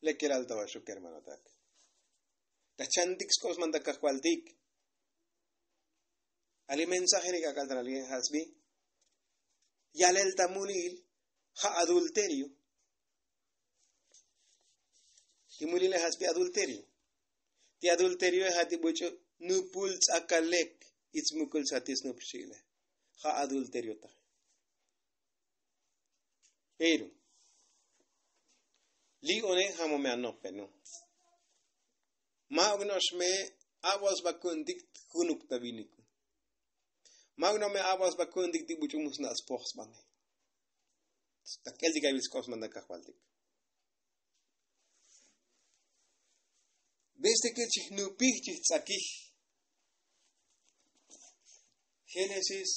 le al tavasu kermanotak. Tachandix kosmantakakwaltik. Ali mensajere kakaltrali en hasbi. el tamunil ha adulterio. mulil has hasbi adulterio. Ti adulterio es nupuls nupul its itzmukul satis nupshile. Ha adulterio ta. Pero, lig one hamo me anope no magno me avas bakundik kunuk tabinik magno me avas bakundik di buchumus na sports bane takel di gavis kos manda kahwaldik Viste que chinupich chitzakih Génesis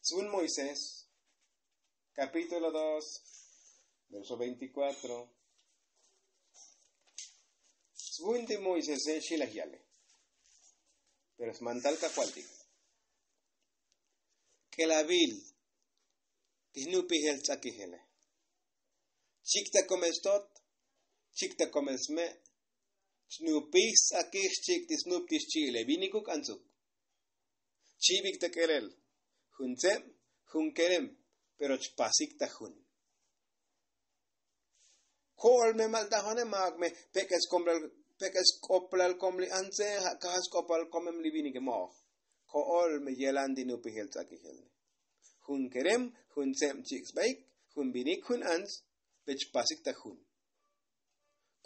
según Moisés capítulo 2 verso 24 Σβούντι Μωυσής σε σιλαγιάλε. Pero es mantalca cualtic. Que la vil, tisnupi hel tzakihele. comes comestot, chikta comesme, snupis akih chik tisnup tischile, vinikuk anzuk. Chivik querel. junzem, junkerem, pero chpasik tajun. Kolme maldahone magme, pekes kombral pekas koppelal komli anse kahas koppal komem libini ke mo ko ol me yelandi nu pihel tsaki helne hun kerem hun sem chiks baik hun binik hun ans pech pasik ta hun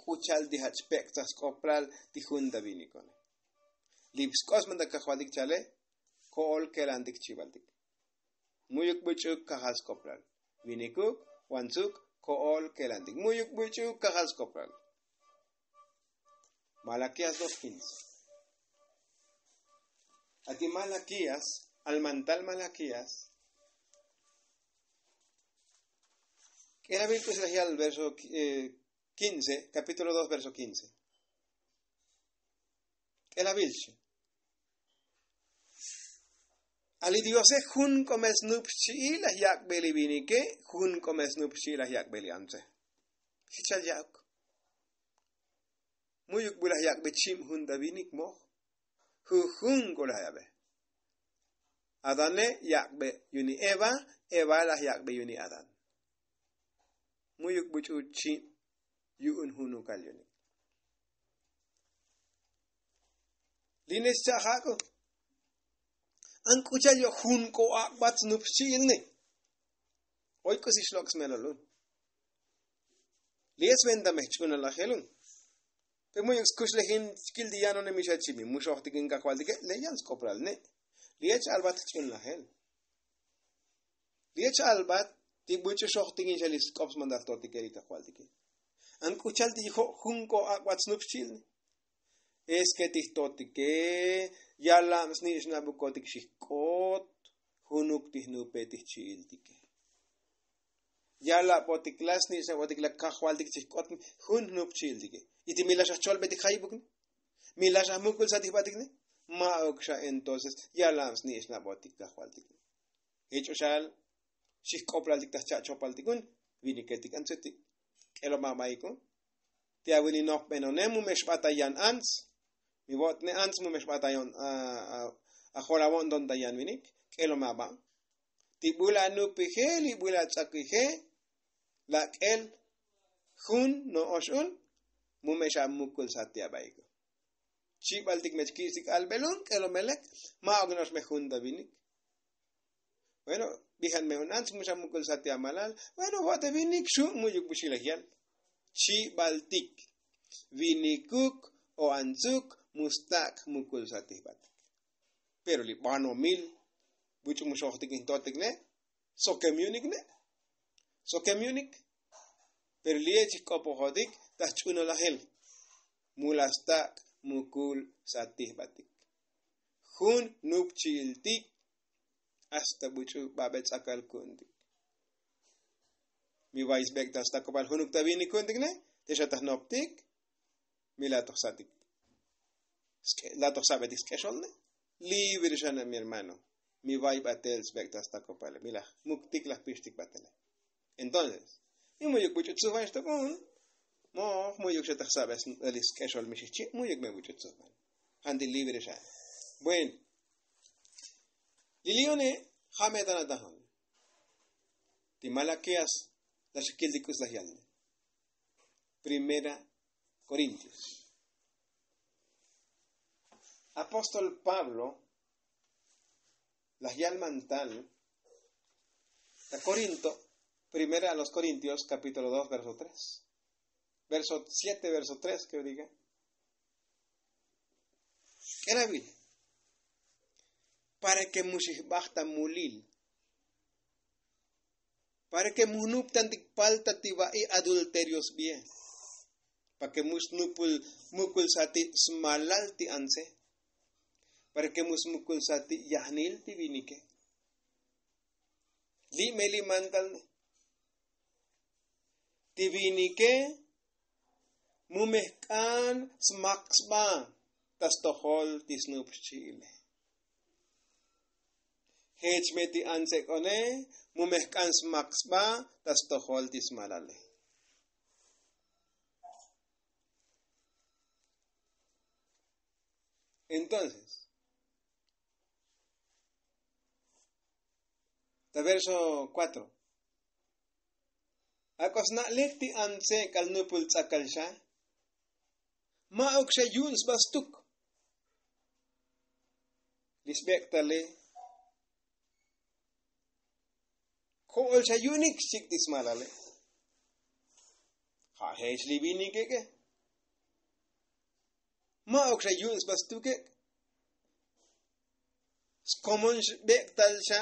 kuchal di hach pektas koppelal di hun da bini kone lips kosman da kahwadik chale ko ol kelandik chivaldik muyuk buchuk kahas koppelal binikuk wansuk ko ol kelandik muyuk buchuk kahas koppelal Malaquías 2.15. Aquí Malaquías, al mantal Malaquías, era bien que al verso eh, 15, capítulo 2, verso 15. Era vilche. Ali es jun come comes y la yak que jun come comes nupsi la yak belianse. Hichal yak. muyuk bula yak be chim hun da binik mo hu hun go la yabe adane yak be yuni eva eva la yak be yuni adan muyuk bu chu chi yu un hunu kal yuni linis cha ha ko an ku cha yo hun ko ak bat nu chi ne oi ko si shloks melalun Lies wenn da mech chuna la helung. moyek skushlehin skildiano ne mishachimi mushohtikin kakwaldike leyans kopralne liech albat chinlahel liech albat tibuche shohtikin shalis kops mandaftotikerit akwaldike an kuchalti hijo junko akwatsnupchilne es que tihtotike yalams nishnabukotik shihkot junuk tihnupetihchiltike yala botiklasni se botiklak kahwaldik chikotin hun nup childike iti milashah cholbeti jaibukni milashah mukul satihpatikni ma oksha entonces yalams ni isna botik kahwaltikni ichoshal xikoplaltik tachachopaltikun viniketik antzetik elo mamaikun tiawini nokpenonemu mexpatayan ants mi botne ants mu mexpatayon ajolabon don tayan vinik elo mama tibula nupije libula tsakije La el hun no oshul mumesha mukul satia baigo. Chi baltik mech al maognos kelo melek ma agnos me Bueno, dijan me unans mukul satia malal. Bueno, wate vinik shu muyuk bushilagian. Chi baltik vinikuk o anzuk mustak mukul satia Pero li pano mil buchu mucho intotik ne. So communic ne. So perliechik la tachunolahel, mulastak mukul satihbatik. Jun chiltik, hasta buchu babet, akal kundik. Mi vais bek hasta kopal junuk tabini kundik ne, teshatah noptik, mi la toxabetik, skeshol ne, libre shana mi hermano. Mi vai batel bek hasta kopal, mi muktik la, batele. Entonces, y muy úgy, hogy cuhvány, és te van, ma, mondjuk, se te sabes, el is casual misichi, mondjuk meg en hogy cuhvány. Handi libre ya Bueno. Lilione, hamedan adahan. Ti malakeas, las que de cosas Primera Corintios. Apóstol Pablo, la Yalmantal, la Corinto, Primera a los Corintios, capítulo 2, verso 3. Verso 7, verso 3, que diga. ¿Qué David? Para que musibachta mulil. Para que munup tantik tiba y adulterios bien. Para que musnupul mukul sati smalal anse. Para que musmukul sati yahnil ti vinike. Li Divinique Mumekan smaxba Tastohol tohol chile. Hechmeti ansekone Mumekan smaksba tastohol tismalale. Entonces, el verso 4. Akos na lehti anse kal nupul tsakal siya. Maok siya yun sbastuk. Lisbek tali. Kool siya yunik sik dismalali. Kahes libini keke. Maok siya yun sbastuk keke. Skomon bektal siya.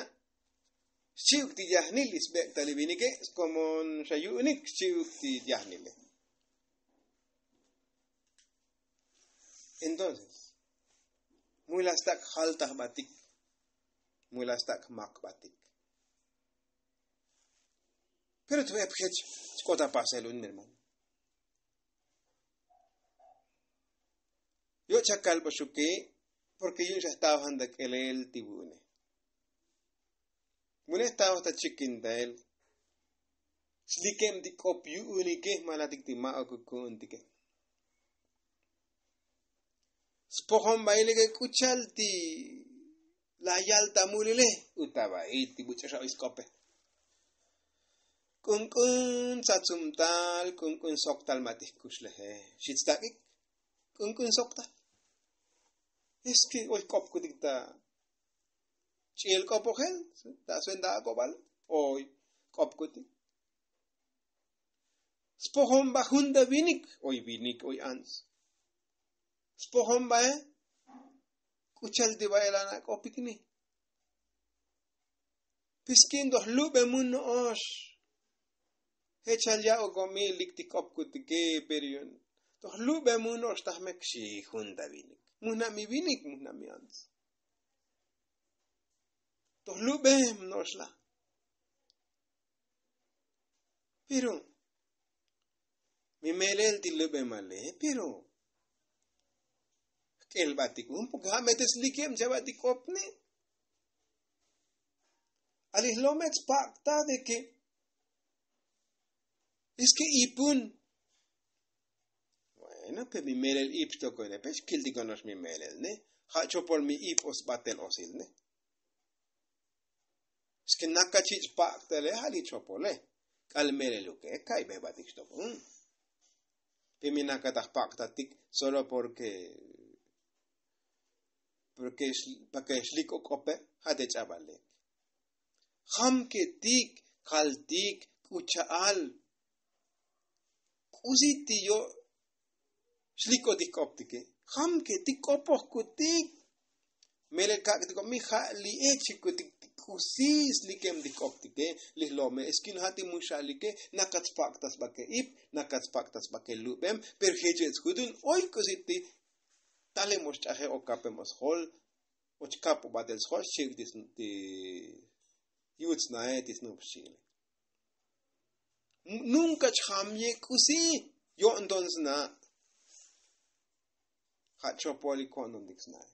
Siukti yahnili es como un Shayunik siukti yahnile. Entonces, muy mulastak haltah batik, mulastak mak batik. Pero que ephet, skota paselun, mi hermano. Yo chacalpa shuke, porque yo ya estaba andando que el tibune. Mune taho ta chicken dael. Slikem dik op yu unike malatik di ma akuku untike. Spohon bailege kuchalti la yalta mulile utaba iti buchasha iskope. Kun kun satsumtal kun kun soktal matih kushlehe. Shitstakik kun kun soktal. Es que hoy kopkudik da chinel ko pogel ta swenda ko bal oy kop kuti spohom ba hunda vinik oy vinik oy ans spohom ba kuchal di bailana ko pikni piskin dos lube munno osh hechal ya o gomi likti kop kuti ke perion dos lube os osh tahmek hunda vinik muna mi vinik muna mi ans Το λουβέμ, νόσλα. πήρω μη με λέει τη ναι, pero, πήρω. είναι Που κάμε τις με το σλίγιο, δεν θα με και σλίγιο, δεν θα με και ύπουν. δεν πες Μη το σλίγιο, με το σλίγιο, δεν θα ναι. με Es que nakachich pak tele chopole. Calmele lo que kai beba Pimi Piminakatak pak tatik solo porque. Porque porque shliko kope hate chavale. Ham que tik, kaltik, al, Usiti yo shliko dikoptike. Ham que tik kutik, Mele kak mi ha li echi kutik kusis likem dikoktike lihlome eskin hati mushalike nakatspaktas bake ip nakatspaktas bake lubem per hejets hudun oikositi tale mostaje okapemos hol ochkapo badels hol shik dis ti yuts nae dis nupshile nunca chamye kusi yo entonces na hat chopoli konon diks nae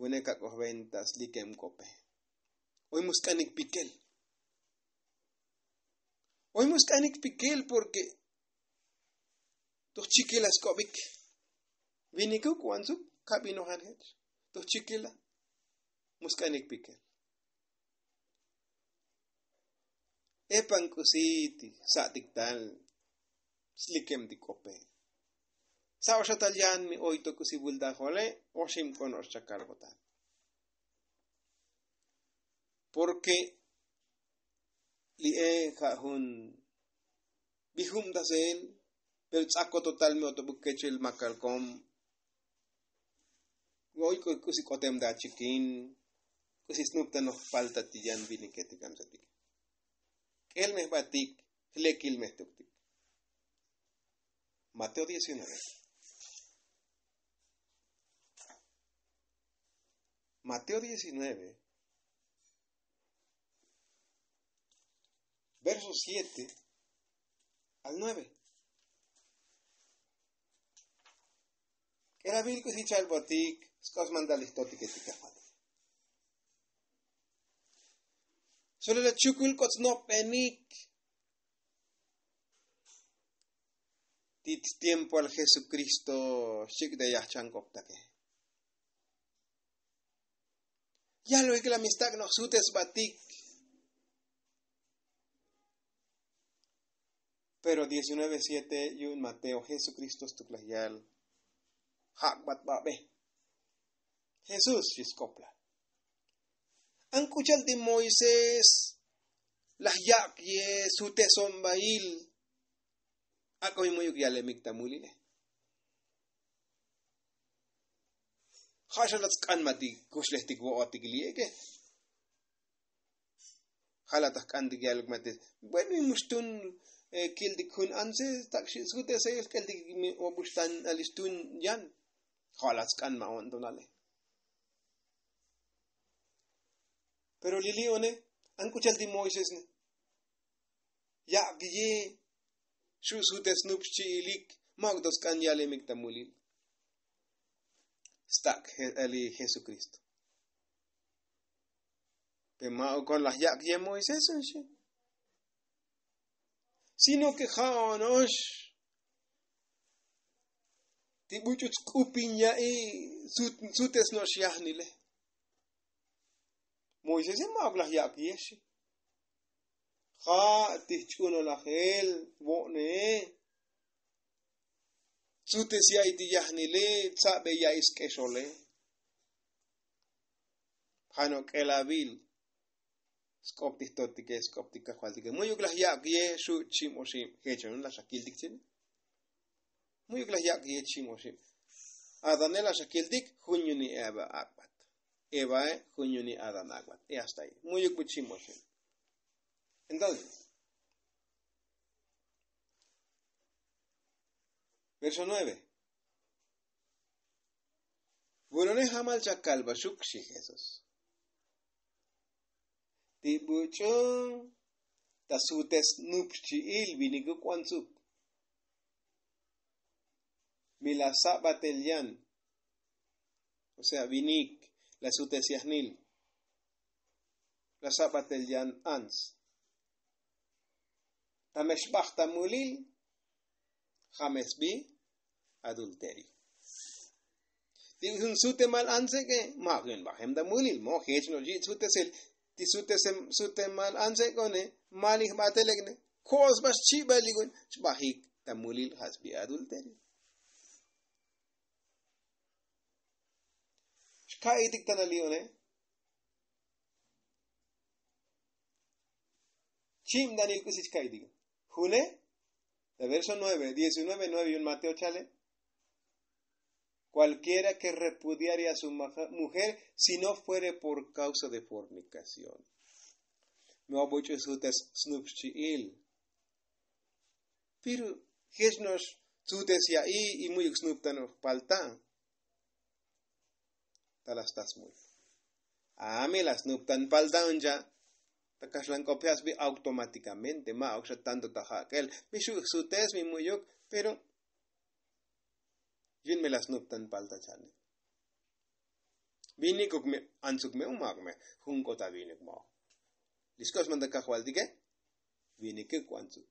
Wineka ventas slikem kope. Hoy muskanik piquel. Hoy muskanik piquel porque tus chiquilas kovic. Viniku cuanzu cabino hanhet. Tus chiquila muscanik piquel. Epan kusiti Satiktal. slikem di cope Całe mi oito kusi bulda hole, osim konosza karbotan. Porque li e kahun bihum dasen, pero saco total me oto buquecho el macalcom. Oiko kusikotem da chikin, si snup no falta tiyan vini que te me El mes batik, le me tuktik. Mateo 19. Mateo 19, versos 7 al 9. Era vilkus itzalbotik, skos mandalistotik etikafati. Solo la chukul penik. Tit tiempo al Jesucristo, chik de yachan Ya es que la amistad nos sutes batik. Pero 19.7 y un Mateo, Jesucristo es tu clásico. Hakbat babe. Jesús chiscopla. escuchado de Moisés, las yakyes, su tesombail. bail. yung kann man das das kanmati kuslehtik wootik liege. Halatak kandik jalgmati. Bueno, y mustun eh, kildik hun anse, takshi sute seil kildik obustan das yan. Halas kanma ondonale. Pero lili one, ankuchal di Moises ne. Ya gye, shu sute snupchi ilik, magdos kan yalemik tamulil. Stack, el Jesucristo. Con las yak y Moisés, sino que jaonosh. muchos ya y sutes no shiahnile. Moisés es más las yak y Ja, tichuno la gel, bone. Chute si hay tsa sabe ya es que sole. Hano que la escóptica totike, skoptika cualtique. Muy uglas ya que su chim o Hecho, ¿no? La shakil dictin. Muy uglas ya que chim o sim. Adanel shakil dik, eva akbat. Eva eh, e adan Y hasta ahí. Muy uglas chim Entonces. Verso 9. Vurone hamal chakal bashuk Jesús. Tibuchon tasutes nupchi il vinigu kwansup. Milasabatelyan. O sea, vinik, Lasutes yasnil. La sabatelyan ans. tamulil. James B. HMSB adulterio. Disun ma anseke, magen bahem da mulil, mo hechno ji sutesel, ti sutesem sutemal ansekone, malih batelegne, kos bas chiba ligun, chbahik da mulil hasbi adulterio. Shka itik tanalione, chim danil kusichka itik. Hune, El verso 9, 19, 9 y un Mateo Chale. Cualquiera que repudiare a su mujer si no fuere por causa de fornicación. Mi obojče su des Pero, ¿qué es su des ja i i muy falta? palta. Talastas muy. Ami ah, las snuptan falta copias bi automáticamente ma oxa tanto tajakel mi sutes mi muyok pero yun me las noptan palta chane vini kuk me ansuk me umak me hunko ta vini ma liskos manda kahwal dige vini ke kwansuk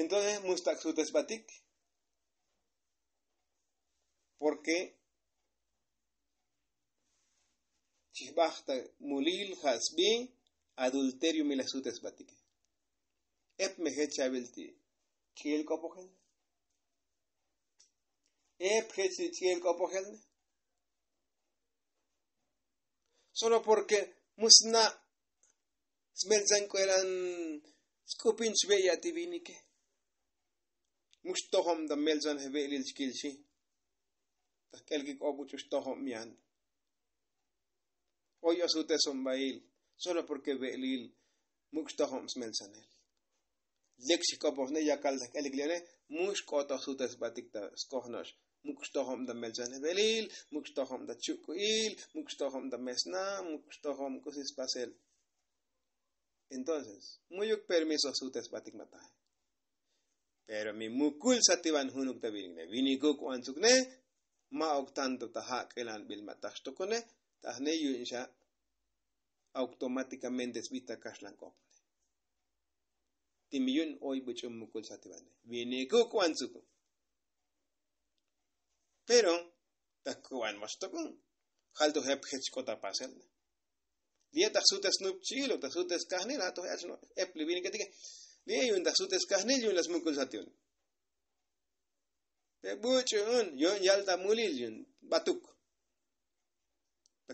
entonces mustak sutes batik porque Shihbachta Mulil Hasbi Adulterio Milasutes Batike. Ep Mehe Chabilti. Chiel Kopogel. Ep Hetsi Chiel Kopogel. Solo porque Musna smelzan eran Skupin Shveya Tivinike. Mustohom da Melzan Hevelil kelgik Takelgik Obuchustohom Mian su tesón ba'il solo porque belil, mukshtohoms mensanel. Lexikopos ne yakaldak eliglione, mushkotosutes batikta skohnosh. Mukstohom da Melzane Belil, Mukstohom da Chukuil, Mukstohom da Mesna, Mukstohom Kusis Pasel. Entonces, muyuk permiso tes batik Pero mi mukul sativan hunuk da viniguk vinikuk sugne. ma octanto tahak elan bil matashtukune, Tahne automáticamente desvita Kashlan Kopne. Timiyun hoy buchum mukul sativane. Viene kukwanzuku. Pero, takuan mastokun. Halto hep hechkota pasel. Día tasutes nup chilo, tasutes kahne, lato hechno. Hep viene que diga. yun tasutes kahne, yun las mukul sativane. Pe buchun, yun yalta mulil yun, batuk.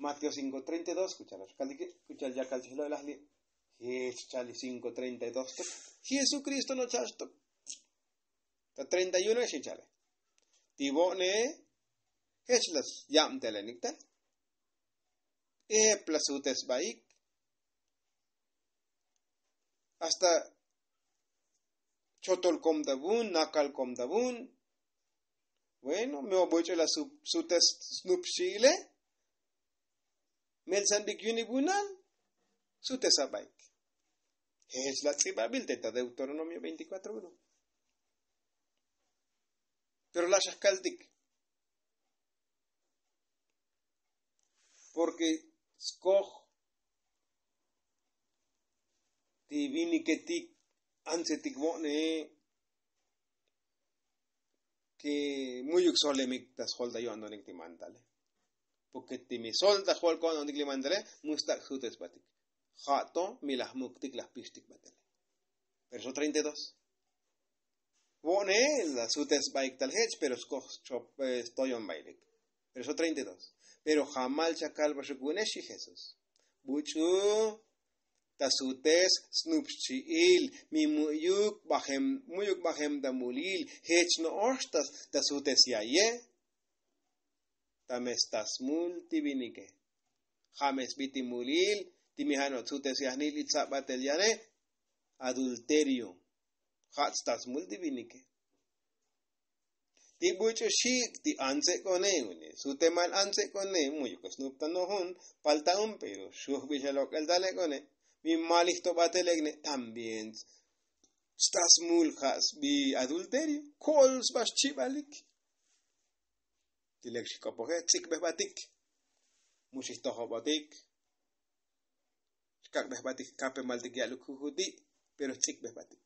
Mateo 5.32, escúchalo, escuchar ya lo de las Chali 5.32. Jesucristo no chasto. 31 es chale. Tibone ya yam telenicta. E plasutes baik. Hasta chotol com dabun, nakal com dabun. Bueno, me voy a la sutes snoop chile. Unibunal, su tesabaik. es la de Deuteronomio 24.1. Pero la Shaskaltik, porque Skoj, Diviniketik, Ansetikmone, que muy uxolemik tas holda yo ando en timantale. Porque Pokettimi solda holkon donde le mandale mustak sutes batik. mi milas muktik las pistik batele. Verso 32. pone la sutes baik tal hech, pero skos chop en eh, bailik. Verso 32. Pero jamal chakal y Jesús. Buchu tasutes il mi muyuk bajem muyuk bajem mulil hech no ostas tasutes yaye tamestasmun tibinike. James bitimulil, timihano tsutesiahnil yane, adulterio. Hatstasmul tibinike. bucho shik ti anse kone une, temal anse kone, muyukos nupta nohun, falta un pero, shuh bishalok el dale kone, mi malihto batelegne, también. stas mulhas bi adulterio, kols bas chibalik. tilekxikopoje tzikbehbatik, muxistojobotik, xkakbehbatik kape maltikialukujuti, pero tzikbehbatik,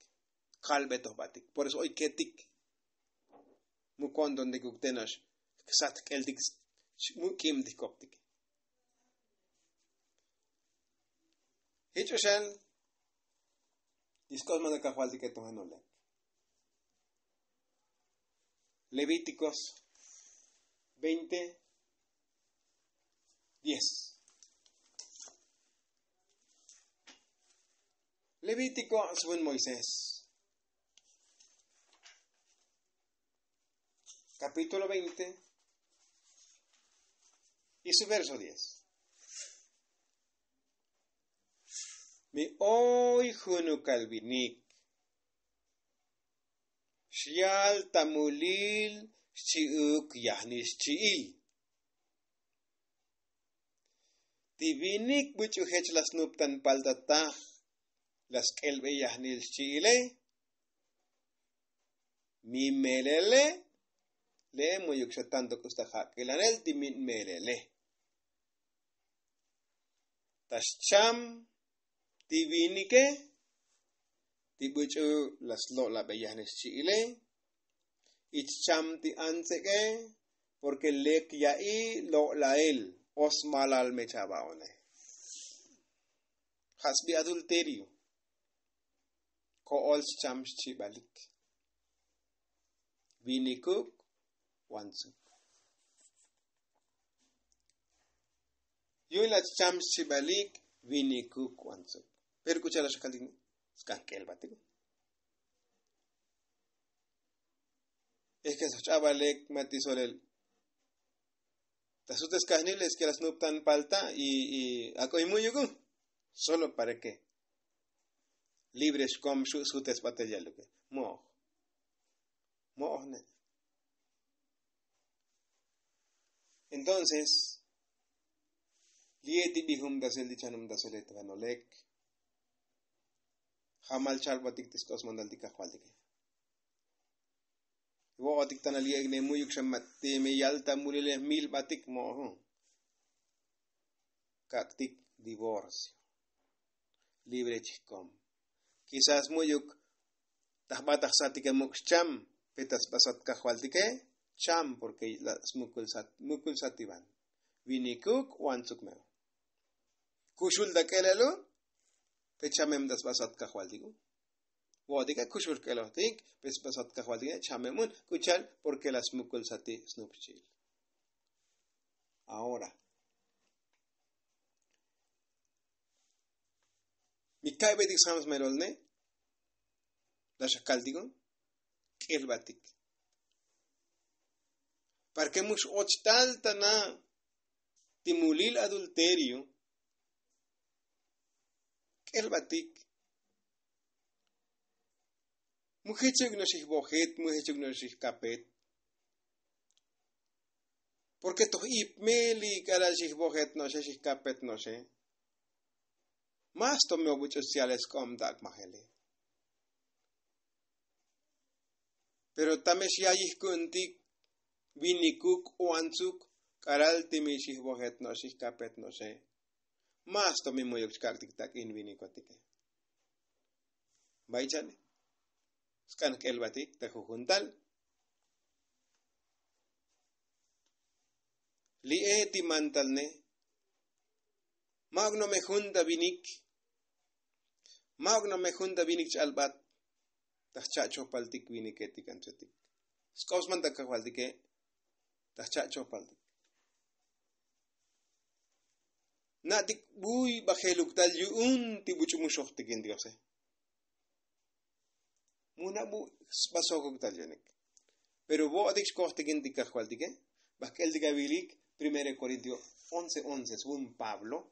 kalbetohbatik, por eso hoy ketik, mukondon de kuktenos, ksat keltik, mukim diskoptik. Hicho shan, iskos manakahwaltik etomenolen. Levíticos 20, 10. Levítico, según Moisés. Capítulo 20 y su verso 10. Mi hoy junu calvinik. Shial tamulil Shchiuk Tibinik buchu hech las nuptan paldatah, las kelbe yahnishchiile. Mi melele, le muyukxatando ti mi melele. Tashcham, divinike, tibuchu las lola beyahnes chile ichchamti que porque lek i lo lael os malal mechabaone. Hasbi adulterio. Ko cham chamchi balik. Vinikuk wansu. Yo la chamchi balik vinikuk wansu. Pero escucha la shakalini. Skankel batigo. Es que Abalek matisolel. Tasutes es que las tan palta y, y Solo para que Libres com lo que. Moh. Moh, Entonces, lieti bihum dasel dichanum daselet ganolek. Jamal chalbatik tiskos mandal jualdike. Watik tan aliagne muyuk shammatte me yalta muriles mil batik mohun. Hm. Kaktik divorcio. Libre chiscom. Quizás muyuk tahbatah satike cham petas basat kahwaltike eh, cham porque las mukul sat mukul sativan. Vinikuk wansuk meo. Kushul pe pechamem das basat kahwaltiku. Hm. वादिका खुशबुर कहलाती pes pesot कहवाती e chamemun kuchal porque las mukul sati snupchil. Ahora, Mikai betik sams merolne, la shakaldigon, kirbatik. ¿Para qué much ochtal tana timulil adulterio? batik. Mujer hechek no shih bojet, mu hechek no es capet. Porque estos ipmeli cara es bojet no es capet no sé. Más tome obucho sociales com dak majele. Pero tames ya hay kuntik, vinikuk o anzuk, caral timi es bojet no es capet no sé. Más tome moyok tak in vinikotike. Baichane. Scan elbatik juntal Li mantalne. Magno me junta vinik. Magno me junta vinik chalbat. Tachacho paltik viniketik anchetik. Skausman takawaldike. Tachacho paltik. tal yu un yuun tibuchumushoktikin diose. munabu Pero vos te dikas el baskel dikabilik, 1 Corintios 11, 11, según Pablo,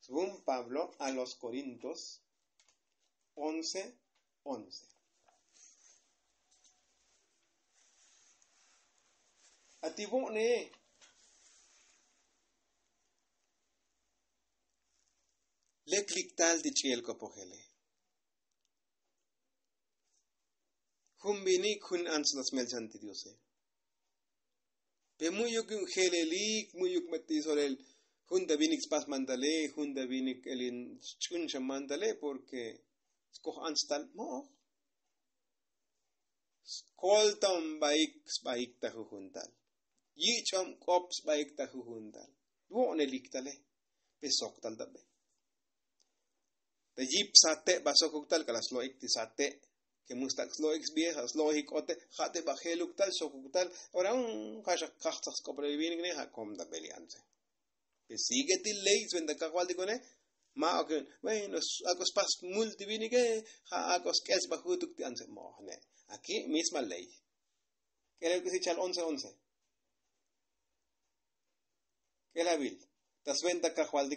según Pablo a los Corintios 11, 11. le tal di ciel copogele. Humbini kun ansnas melchanti diose. Eh. Pe muyuk un gelelik, muyuk metisol Junda vinix pas mandale, junda vinix elin chuncha mandale, porque escoj anstal mo. Skoltam baik baik ta jujuntal. Yicham kops baik ta jujuntal. Duone liktale. Pesok tal dabe. Te jip sate basokuk tal kalas loik ti sate. que mustax lo ex viejas logic ote jate bajeluk tal sokuktal ahora un haya cartas que coprevivir ne ha da beliante que sigue til leis venda kawal de cone ma o que bueno acos pas multivini que ha acos que es bajo tu te anse mo ne aquí misma ley que le que se chal 11 11 que la vil tas venda kawal de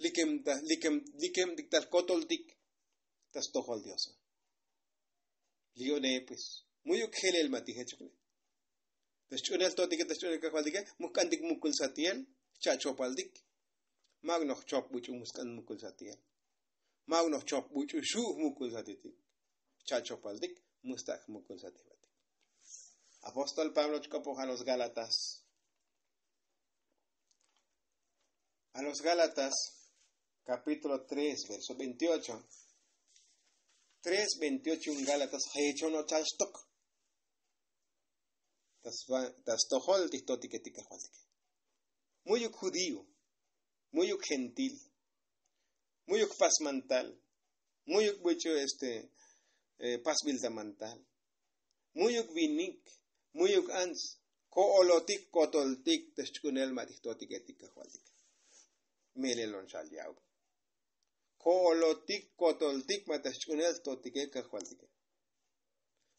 likem, likem, likem, dictalcotol, dic, tas al diosa. Lione, pues, muy ujele el matije, chukne. Tachune al totique, tachune al cajwaldique, muscandic mukul satiel, chachopaldic. magno chop mucho muskan mukul satiel. magno chop mucho shuh mucul satitik. Chachopaldic, mustak mukul satibatik. Apóstol Pablo chcopo a los galatas, A los galatas, capítulo 3, verso 28. 3, 28 Gálatas, no chastok. Das tohol Muy judío, muy gentil, muy paz Muyuk muy mucho este eh, paz mental, muy vinik, muy ans, koolotik kotoltik, testkunel matistotiquetica hualtique. Melelon chal diablo. colticotolticmatax oneltotike cajualtique.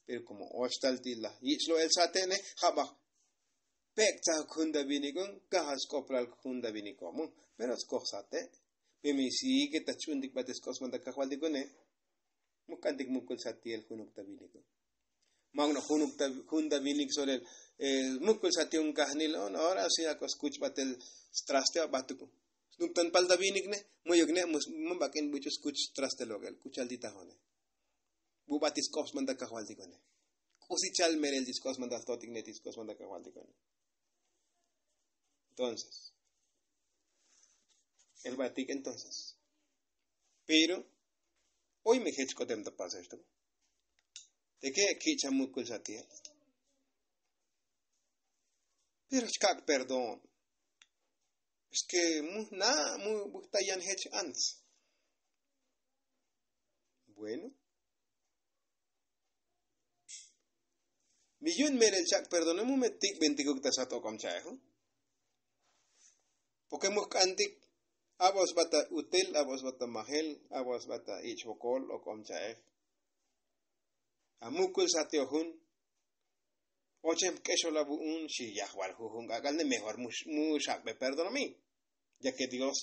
Pero como ochtaltila, ichlo el satene, jabaj, pecta junda vinicon, cajas copral junda vinicomun, menos cosate, pemisique tachundic bates cosmanta cajualticone, mucantic mucul satiel junocta vinicon. magno junukta junda vinik sobre el eh, mukul satiun kahnilon ahora sí acoscuch batel strastea batuku Nung tan palda binig ne, muyog ne, mumbakin muchos kuch traste logel, kuchaldita hone. Bubatis kops manda kahwaldi chal mere merel discos manda totik ne discos manda kahwaldi kone. Entonces, el batik entonces. Pero, hoy me hech kodem da pas esto. ¿De qué aquí chamukul satia eh. Pero, chkak perdón. Es que mu buhta ya heq antes. Bueno. Millón mere chak perdonemu me tik bentikuk tasato chaejo. ¿eh? Porque mu abos bata utel, abos bata mahel, abos bata ichokol o kom chaej. ¿eh? Amukul sateojun que yo la un mm, si yahuar jujunkakal de mejor mushak me perdono mi. ya que Dios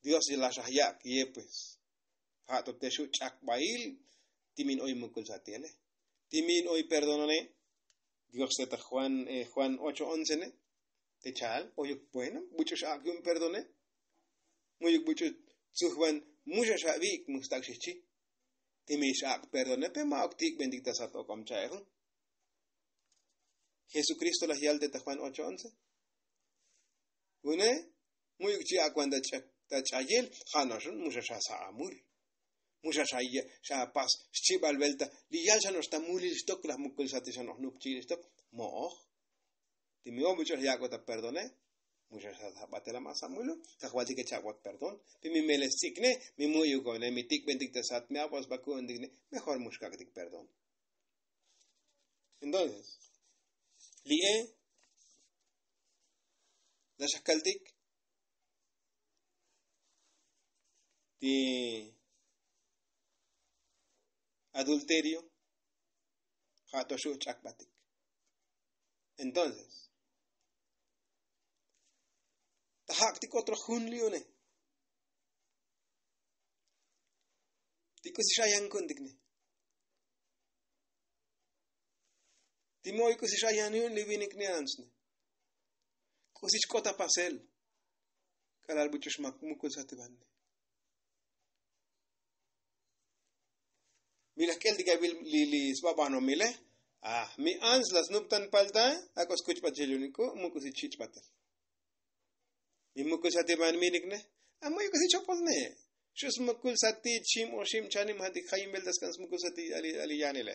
Dios y la shahya que pues hato te chak bail timin hoy mukul tiene timin hoy perdóname Dios te Juan eh, Juan 8:11 ne te chal oye bueno mucho shak un perdone muy mucho suhwan mucho shavik mustak shichi timi shak perdone pe maok tik bendita sato kom ¿eh? Jesucristo la yal de Juan 8:11. Bune, muy uchi cha ta chayel, hanashun mushasha sa amul. Mushasha ya pas shibal belta, li yal ya no está muli stok las mukul sati ya no nup chil stok, ya perdone, perdone. Muchas zapate la masa mulu, tajwati que chaguat perdón. Pimi me les signe mi muyu con mi tik bendik sat me aguas bakun digne, mejor mushkak perdon. perdón. Entonces, Lié, Nayaskaldik, de adulterio, Entonces, tahaktik otro junlione. Tikus shayankundikne. pasel, εις Αγιανίων λιβίνικ νεάνσνε. Κοσίς κότα πασέλ. Καλά που τσος μακμούκος ατεβάννε. Μίλα li καβίλ λιλίς βαπάνω mile Ah, mi ans las nuptan palta, akos kuch pa jeluniko, mukus i chich patal. Mi mukus ati ban minik ne, amoy kasi chopos ne. Shus mukul sati chim o shim chanim hadi khayim bel das kans mukul sati ali ali yanile.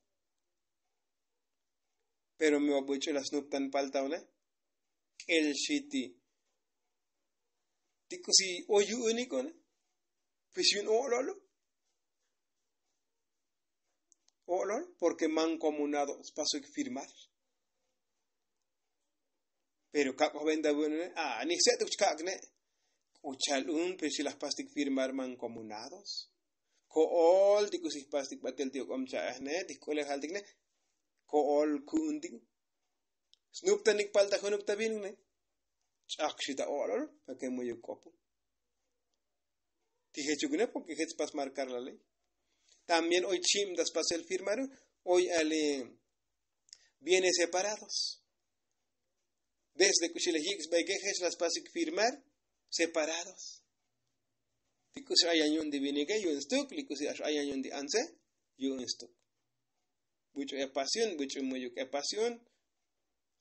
pero me ha hecho la Snoop tan palta ¿no? el shitty tico si oyu único ne pues un ololo oh, olol oh, porque mancomunado paso que firmar pero kak venda bueno ¿eh? ah ni sé tu kak ne uchalun pues si las pastic firmar mancomunados Co ol tico si pastic batel tío comcha ne ¿eh? tico le haltic ne ¿eh? ko'ol ku'undik snuptanik paltajonuk tabingne ch'akshita olor pakemuyukopu tijechugne porque hech pas marcar la ley también hoy das pas el firmaru hoy ale viene separados desde kuchilejiks baigejes las pasik firmar separados tikus ayanyun di binige yun stuk likus ayanyun di anse yun stuk mucho es pasión, mucho muy e pasión,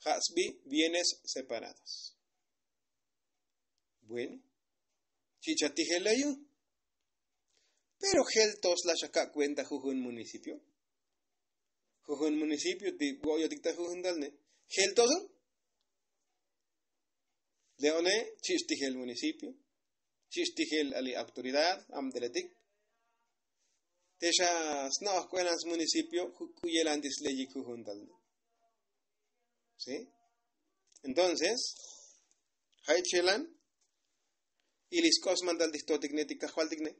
hasbi, bienes separados. Bueno, chicha yo. Pero gel tos la chaca cuenta jujun municipio. Jujun municipio, ti a dicta jujun dalne. Gel tos. Leone, chistijel municipio. Chistijel ali autoridad, amdeletic. Teja escuelas municipio Cuyelandis ley ¿Sí? Entonces, Haichelan, Ilis Cosmandal Distotignetic Tajualdigne,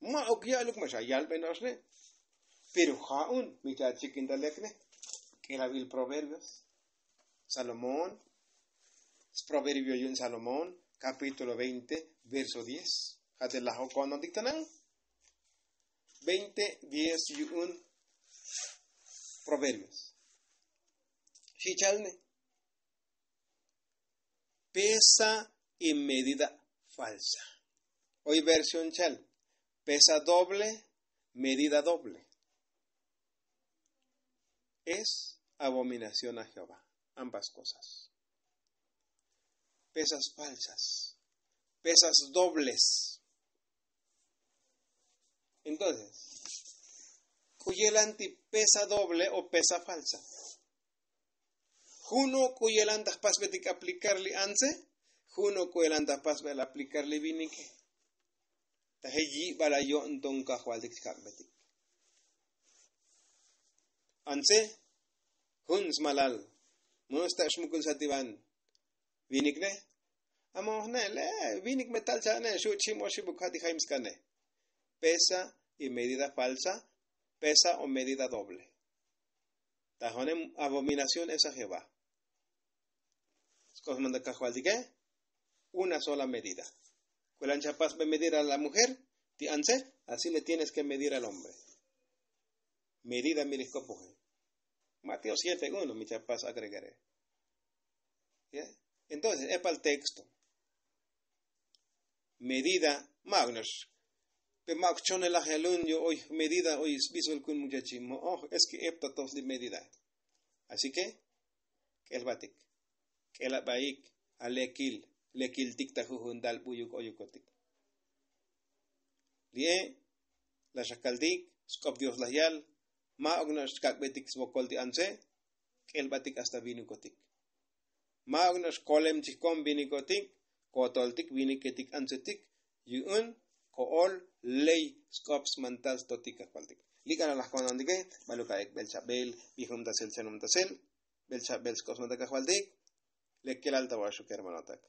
Ma Okyaluk Mashayal Benosne, Pero Jaun, Mitad que la vil Proverbios, Salomón, es Proverbio Yun Salomón, capítulo 20, verso 10, Hatelahokon Dictanan. 20, 10 y 1 Proverbios. Chichalme. Pesa y medida falsa. Hoy versión chal. Pesa doble, medida doble. Es abominación a Jehová. Ambas cosas. Pesas falsas. Pesas dobles entonces, cuyelanti pesa doble o pesa falsa. Juno cuyelantas pasbetic aplicarle anse, juno cuyelantas aplicarle vinique. yo Anse, huns malal, monostash mukul sativan, vinique. Amo, ne, le, vinique metal chane, shu chimo haimskane pesa y medida falsa, pesa o medida doble. en abominación es a Jehová. de Una sola medida. Cuelan chapas me medir a la mujer, así le tienes que medir al hombre. Medida miliscopo. Mateo 7, 1, mi chapaz agregaré. Entonces, es para el texto. Medida magnus pe mak chone la helun yo hoy medida hoy bisol kun muchachimo oh es que epta de medida así que el batik alekil lekil buyuk oyukotik lie la shakaldik skop dios la yal ma ogna di anse el batik hasta vinukotik ma ogna kolem chikom vinikotik kotoltik viniketik ansetik yun כל לי סקופס מנטל סטוטיקה פלטיק. ליקה לא לחכון אונדיקה, בלוקה אק בלצ'ה בל, ביחום תסל סנום תסל, בלצ'ה בל סקופס מנטל כחבלטיק, לקל אל תבוא שוקר מנותק.